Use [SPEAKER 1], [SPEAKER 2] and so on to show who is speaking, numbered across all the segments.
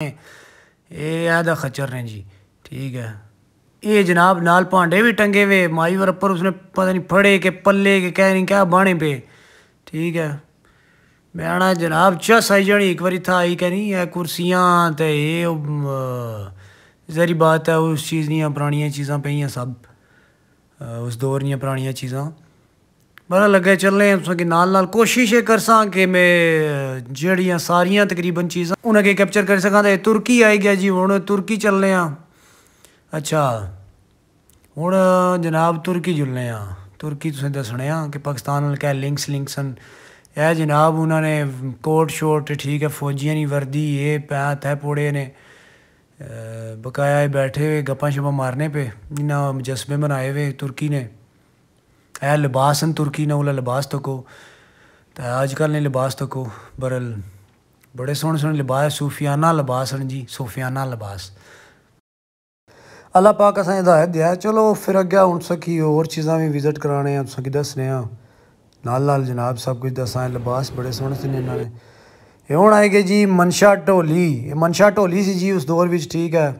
[SPEAKER 1] ए ਆ खच्चर ने जी ठीक है ये जनाब नाल भांडे भी टंगे ਵੇ माई वर पर उसने पता नहीं फड़े के पल्ले के कह नहीं क्या बाने पे ठीक है मैं आना जनाब चस आई जानी एक बारी था आई नहीं है कुर्सियाँ तो ये जरी बात है उस चीज़ दियां पुरानी चीज़ा पे सब उस दौर दियां पुरानी चीजा बहरहाल लगे चलने उसकी नाल नाल कोशिश ये कर कि मैं जड़िया सारिया तकरीबन चीज उन्हें कैप्चर कर सकता तुर्की आई गया जी हूँ तुर्की चलने अच्छा हूँ जनाब तुर्की जुलने तुर्की तुम दस्सने कि पाकिस्तान क्या लिंक्स लिंक्स न जनाब उन्होंने कोट शोट ठीक है फौजिया नहीं वर्दी ये पैं तै पोड़े ने बकाया बैठे हुए गप्पा शप्पा मारने पे इन्ना मुजस्मे बनाए हुए तुर्की ने ए न तुर्की ने ओला लिबास तको तो आजकल ने लिबास तको बरल बड़े सोहने सोने लिबास सूफियाना लिबास हैं जी सूफियाना लिबास अल्लाह पाक असा हिदायत दिया चलो फिर अगर हूँ सकी और चीज़ा भी विजिट कराने हैं तुसें नाल नाल जनाब सब कुछ है लिबास बड़े सोहने सोने इन्होंने हूँ आए गए जी मनशा ढोली मनशा ढोली से जी उस दौर बिच ठीक है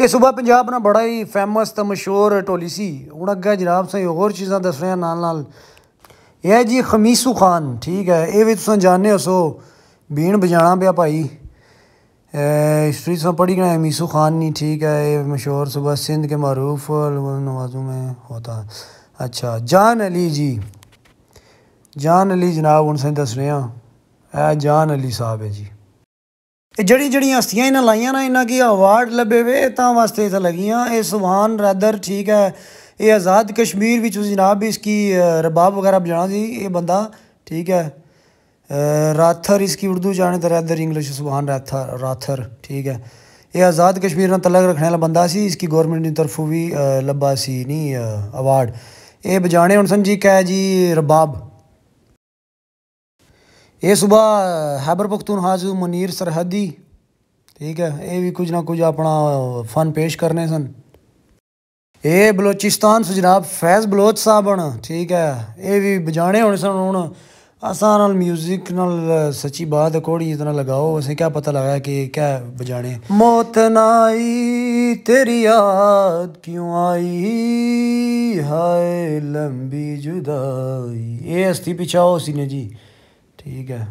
[SPEAKER 1] ये सुबह पंजाब ना बड़ा ही फेमस तो मशहूर टोली सी हूँ अगर जनाब सही होर चीज़ा दस रहे हैं नाल। यह जी खमीसू खान ठीक है ये भी तुम जानने सो बीन बजाना पे भाई हिस्टरी तुम पढ़ी गए हमीसू खान नहीं ठीक है ये मशहूर सुबह सिंध के मारूफ नवाजू में होता अच्छा जान अली जी जान अली जनाब हूँ सही दस रहे हैं जान अली साहब है जी ਇਹ ਜਿਹੜੀ ਜਿਹੜੀਆਂ इन्हें लाइया ना ਨਾ ਇਹਨਾਂ अवार्ड ਅਵਾਰਡ वे ਵੇ ਤਾਂ ਵਾਸਤੇ ਤਾਂ ਲੱਗੀਆਂ ਇਹ ਸੁਭਾਨ ਰਦਰ ਠੀਕ ਹੈ ਇਹ ਆਜ਼ਾਦ भी ਵਿੱਚ ਜਨਾਬ ਵੀ ਇਸकी ਰਬਾਬ ਵਗੈਰਾ ਬਜਾਣਾ ਸੀ ठीक है राथर इसकी उर्दू जाने तो रैदर इंग्लिश सुबहान राथर राथर ठीक है ये आज़ाद कश्मीर में तलग रखने वाला बंदा सी इसकी गौरमेंट की तरफों भी लब्बा सी नहीं अवार्ड ये बजाने हम समझी क्या जी रबाब ये सुबह हैबर पख्तून हाज मुनीर सरहदी ठीक है ये भी कुछ ना कुछ अपना फन पेश करने सन ये बलोचिस्तान से जनाब फैज बलोच साहब न ठीक है ये भी बजाने होने सन हूँ असान म्यूजिक नाल सच्ची बात कौड़ी इतना लगाओ अस क्या पता लगा कि क्या बजाने मौत नई तेरी याद क्यों आई हाय लंबी जुदाई ये अस्थि पिछाओ सी ने जी ठीक है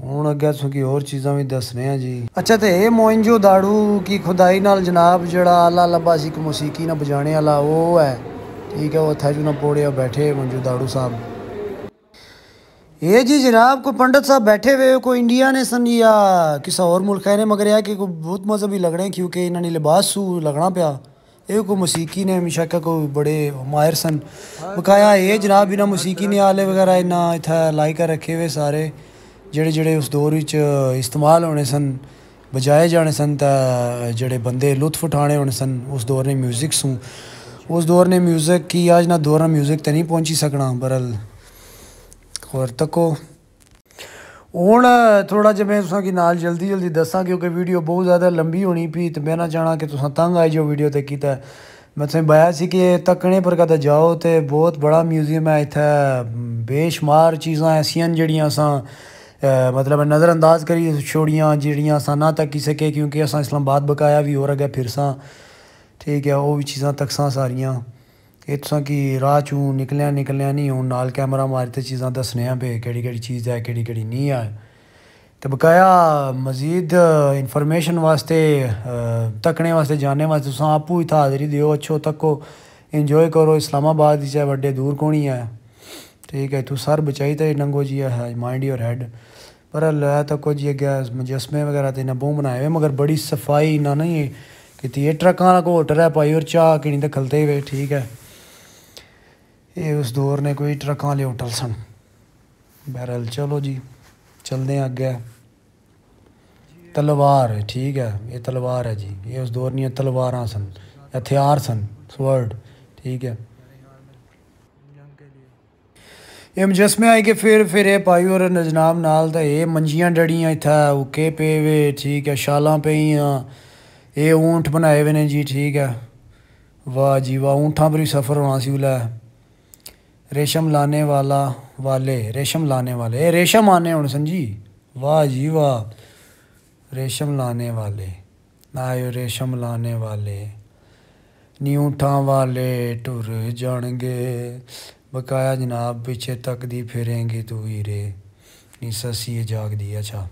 [SPEAKER 1] हूँ अगर सुखी होर चीज़ा भी दस रहे हैं जी अच्छा तो यह मोइंजो दाड़ू की खुदाई नाल जनाब जरा आला लाबा सिख मौसीकी ने बजाने वाला वो है ठीक है वो इतना जो ना पोड़े बैठे मोइंजो दाड़ू साहब ये जी जनाब कोई पंडित साहब बैठे हुए कोई इंडिया ने सन या किसी और मुल्क ने मगर यह कि बहुत मजहबी लगने क्योंकि इन्होंने लिबास लगना पाया एगो मसीकी ने मिशाका को बड़े माहिर सन बकाया ये जनाब बिना मौसीकी ने आले वगैरह इन्ना इत्थै लाइका रखे हुए सारे जेह्ड़े जेह्ड़े उस दौर बिच इस्तेमाल होने सन बजाए जाने सन ते जेह्ड़े बंदे लुत्फ उठाने होने सन उस दौर ने म्यूज़िक सूं उस दौर ने म्यूज़िक की आज ना दौर म्यूज़िक ते नहीं पहुँची सकना बरल और तको ਹੁਣ ਥੋੜਾ ਜਿਹਾ ਮੈਂ ਤੁਸਾਂ ਕੀ ਨਾਲ ਜਲਦੀ ਜਲਦੀ ਦੱਸਾਂ ਕਿਉਂਕਿ ਵੀਡੀਓ ਬਹੁਤ ਜ਼ਿਆਦਾ ਲੰਬੀ ਹੋਣੀ ਪਈ ਤੇ ਮੈਂ ਨਾ ਚਾਹਣਾ ਕਿ ਤੁਸਾਂ ਤੰਗ ਆਏ ਜੋ ਵੀਡੀਓ ਤੇ ਕੀਤਾ ਮੈਂ ਤੁਹਾਨੂੰ ਬਾਇਆ ਸੀ ਕਿ ਤੱਕਣੇ ਪਰ ਕਦਾ ਜਾਓ ਤੇ ਬਹੁਤ ਬੜਾ ਮਿਊਜ਼ੀਅਮ ਹੈ ਇੱਥੇ ਬੇਸ਼ਮਾਰ ਚੀਜ਼ਾਂ ਐਸੀਆਂ ਜਿਹੜੀਆਂ ਅਸਾਂ मतलब नज़र अंदाज करी छोड़ियाँ जेड़ियां अस ना तक ही सके क्योंकि अस इस्लामाबाद बकाया भी और अगर फिरसा ठीक है वह भी चीज़ां तकसा सारियाँ इत्थुआं कि राह चूं निकलेआ निकलेआ नहीं हूँ नाल कैमरा मारी ते चीजां दस्सने आं भाई चीज है केह्ड़ी केह्ड़ी नेईं ऐ बकाया मजीद इंफर्मेशन बास्तै तक्कने बास्तै जानने बास्तै तुस आपूं हाजरी देओ अच्छो तक्को इंजॉय करो इस्लामाबाद चा बड्डे दूर कौन ही है ठीक है तू सर बचाई तो नंगो जी है माइंड योर हैड पर अल्लाह तको जी अगर मुजस्मे वगैरा ते इन्नै बहु बनाए हुए मगर बड़ी सफाई ना नहीं कि एह् ट्रकां आह्ला है भाई और चाह् किनी खलते हुए ठीक है ਇਹ ਉਸ ਦੌਰ ਨੇ ਕੋਈ ਟਰੱਕਾਂ ਲਈ ਹੋਟਲ ਸਨ ਬਹਿਰਲ ਚਲੋ ਜੀ ਚਲਦੇ ਆ ਅੱਗੇ ਤਲਵਾਰ ਠੀਕ ਹੈ ਇਹ ਤਲਵਾਰ ਹੈ ਜੀ ਇਹ ਉਸ ਦੌਰ ਦੀਆਂ ਤਲਵਾਰਾਂ ਸਨ ਹਥਿਆਰ ਸਨ ਸਵਰਡ ठीक है ਇਹ ਮਜਸਮੇ ਆਏ ਕਿ ਫਿਰ ਫਿਰ ਇਹ ਪਾਈ ਔਰ ਨਜਨਾਮ ਨਾਲ ਤਾਂ ਇਹ ਮੰਜੀਆਂ ਡੜੀਆਂ ਇੱਥਾ ਉੱਕੇ ਪਏ ਵੇ ਠੀਕ ਹੈ ਸ਼ਾਲਾਂ ਪਈਆਂ ਇਹ ਊਂਠ ਬਣਾਏ ਵੇ ਨੇ ਜੀ ਠੀਕ ਹੈ ਵਾਹ ਜੀ ਵਾਹ ਊਂਠਾਂ ਪਰ ਸਫਰ ਹੋਣਾ ਸੀ ਉਲਾ रेशम लाने वाला वाले रेशम लाने वाले ए रेशम आने हूँ संजी वाह जी वाह रेशम लाने वाले आयो रेशम लाने वाले न्यूठा वाले टुर जाएंगे बकाया जनाब पीछे तक दी फिरेंगे तू ही रे नी ससी जाग दी अच्छा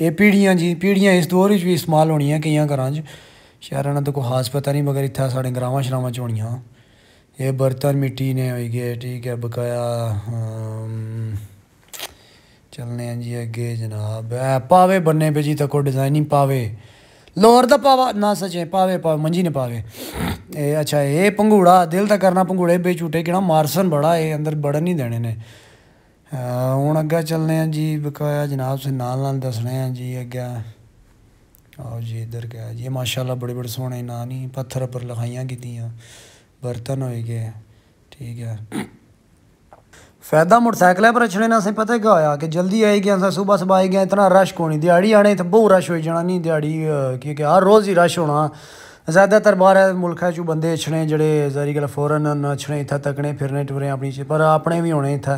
[SPEAKER 1] ये पीढ़ियाँ जी पीढ़ियाँ इस दौर भी इस्तेमाल ਇਸਤੇਮਾਲ ਹੋਣੀਆਂ घर ਘਰਾਂ 'ਚ ਸ਼ਹਿਰਾਂ ਦਾ ਕੋਈ ਖਾਸ ਪਤਾ ਨਹੀਂ ਮਗਰ ਇੱਥੇ ਸਾਡੇ ਗਰਾਵਾਂ ਸ਼ਰਾਵਾਂ ये बर्तन मिट्टी ने गए ठीक है बकाया चलने हैं जी अगे जनाब पावे बन्ने पे जी डिजाइन डिजाइनिंग पावे लोहर दा पावा ना सचे पावे पावे मंजी ने पावे ए अच्छा ये पंगूड़ा दिल तक करना पंगूड़े बे झूठे कि मारसन बड़ा ये अंदर बड़न ही देने ने हूँ अग्गें चलने हैं जी बकाया जनाब से नाल नाल दसने हैं जी अग्गें आओ जी इधर गया जी माशाला बड़े बड़े सोहने ना नहीं पत्थर पर लखाइया कीतियां बर्तन हो गए ठीक है फायदा मोटरसाइकिल पर अच्छे ने असें पता क्या होया कि जल्दी आई गए असं सुबह सुबह आई गए इतना रश कौन दिहाड़ी आने इतना बहुत रश हो जाना नहीं दिहाड़ी क्योंकि हर रोज़ ही रश होना ज्यादातर बाहर मुल्ख बंदे अच्छे जड़े जारी गल फॉरन अच्छे इतना तकने फिरने टुरने अपनी पर अपने भी होने इतना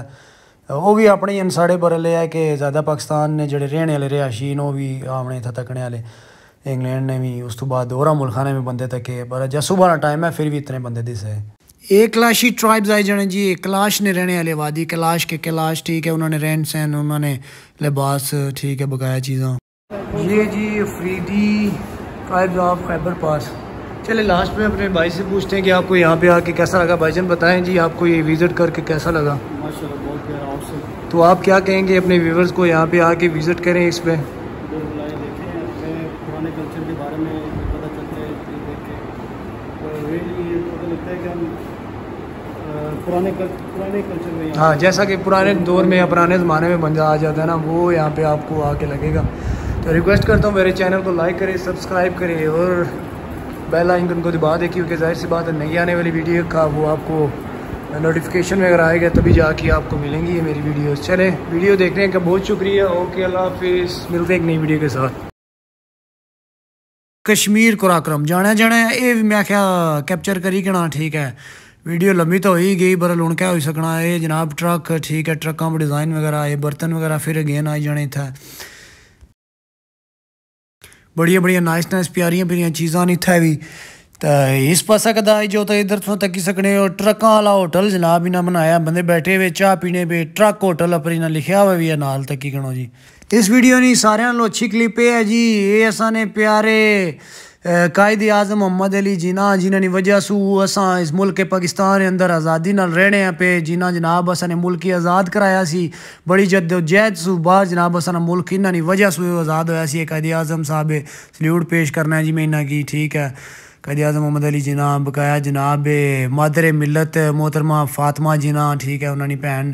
[SPEAKER 1] वह भी अपने इन साढ़े बरले है कि ज्यादा पाकिस्तान ने जो रहने वाले रिहाशी न भी आने इतना तकने वाले इंग्लैंड ने भी उस तो बाद और मुल्खा ने भी बंदे तके पर जसू बारा टाइम है फिर भी इतने बंदे दिसे ਇਹ कलाशी ट्राइब्स ਆਏ ਜਣੇ ਜੀ ਇਹ ਕਲਾਸ਼ ਨੇ ਰਹਿਣੇ ਵਾਲੇ ਵਾਦੀ ਕਲਾਸ਼ ਕੇ ਕਲਾਸ਼ ਠੀਕ ਹੈ ਉਹਨਾਂ ਨੇ ਰਹਿਣ ਸਹਿਣ ਉਹਨਾਂ ਨੇ ਲਿਬਾਸ ਠੀਕ ये जी Afridi tribes of Khyber pass चले लास्ट में अपने भाई से पूछते हैं कि आपको यहाँ पे आके कैसा लगा भाई जान बताएं जी आपको ये विज़िट करके कैसा लगा तो आप क्या कहेंगे अपने व्यूवर्स को यहाँ पे आके विज़िट करें इस पर पुराने कल्चर के बारे में पता चलता है देख के तो रियली ये पता लगता है कि हम पुराने कल, पुराने कल्चर में हाँ जैसा कि पुराने दौर में या पुराने ज़माने में बंदा आ जाता है ना वो यहाँ पे आपको आके लगेगा तो रिक्वेस्ट करता हूँ मेरे चैनल को लाइक करें सब्सक्राइब करें और बेल आइकन को दबा दें क्योंकि जाहिर सी बात है नई आने वाली वीडियो का वो आपको नोटिफिकेशन में अगर आएगा तभी जाके आपको मिलेंगी ये मेरी वीडियोस चले वीडियो देखने का बहुत शुक्रिया ओके अल्लाह हाफिज़ मिलते हैं एक नई वीडियो के साथ कश्मीर कुराक्रम जाने जाने ये भी मैं ਕਿਹਾ कैप्चर करी के ना ठीक है वीडियो लंबी तो हो ही गई पर हूँ क्या हो सकना ये जनाब ट्रक ठीक है ट्रकों पर डिज़ाइन वगैरह आए बर्तन वगैरह फिर अगेन आई जाने इतना बड़िया बड़िया नाइस नाइस प्यारियां प्यारियाँ चीज़ा इतना भी तो इस पासा कदा जो तो इधर तो तक सकने हो ट्रक वाला होटल जनाब इन्हें बनाया बंदे बैठे हुए चाह पीने पे ट्रक होटल पर इन्हें लिखा हुआ भी है नाल तकी कणो जी इस वीडियो ने सारे अच्छी क्लिप है जी ये असा ने प्यारे कायद आजम मोहम्मद अली जीना जिन्होंने वजह सू असा इस मुल्क पाकिस्तान के अंदर आज़ादी न रहने पे जिन्हें जनाब असा ने मुल्क आज़ाद कराया सी बड़ी जद्दोजहद सू बाहर जनाब असा मुल्क इन्होंने वजह सू आज़ाद होया आजम साहब सल्यूट पेश करना है जी मैं इन्हें की ठीक है कद अजम मोहम्मद अली जिना बकाया जनाब मादरे मिलत मोहतरमा फातमा जिना ठीक है उन्होंने भैन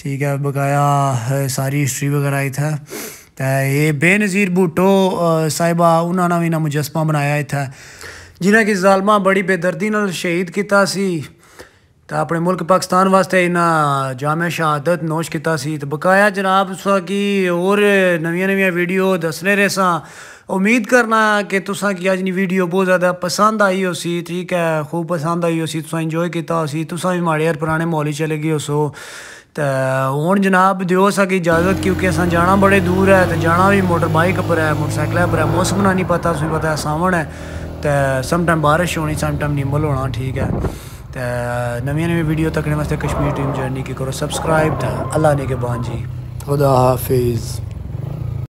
[SPEAKER 1] ठीक है बकाया सारी हिस्टरी वगैरह इतना ये बेनज़ीर भुट्टो साहिबा उन्होंने भी ना मुजस्मा बनाया इतना जिन्हें कि जालमा बड़ी बेदर्दी शहीद किया तो अपने मुल्क पाकिस्तान वास्ते इन्ना जाम शहादत नोश किया बकाया जनाब कि और नवी नवी वीडियो दसने रहे उम्मीद करना कि तुसा की अज वीडियो बहुत ज़्यादा पसंद आई हो सी ठीक है खूब पसंद आई हो सी तुसा इंजॉय किया तुसा भी माड़े यार पुराने मोली चले गए हो सो तो हूँ जनाब दियो सा इजाज़त क्योंकि असा जाना बड़े दूर है तो जाना भी मोटर बाइक पर है मोटरसाइकिल पर है मौसम ना नहीं पता तुम्हें पता है सावन है तो समटाइम बारिश होनी समटाइम निम्बल होना ठीक है त नवी नवी वीडियो तकने वास्ते कश्मीर टीम जर्नी की करो सब्सक्राइब था अल्लाह ने के जी ख़ुदा हाफिज़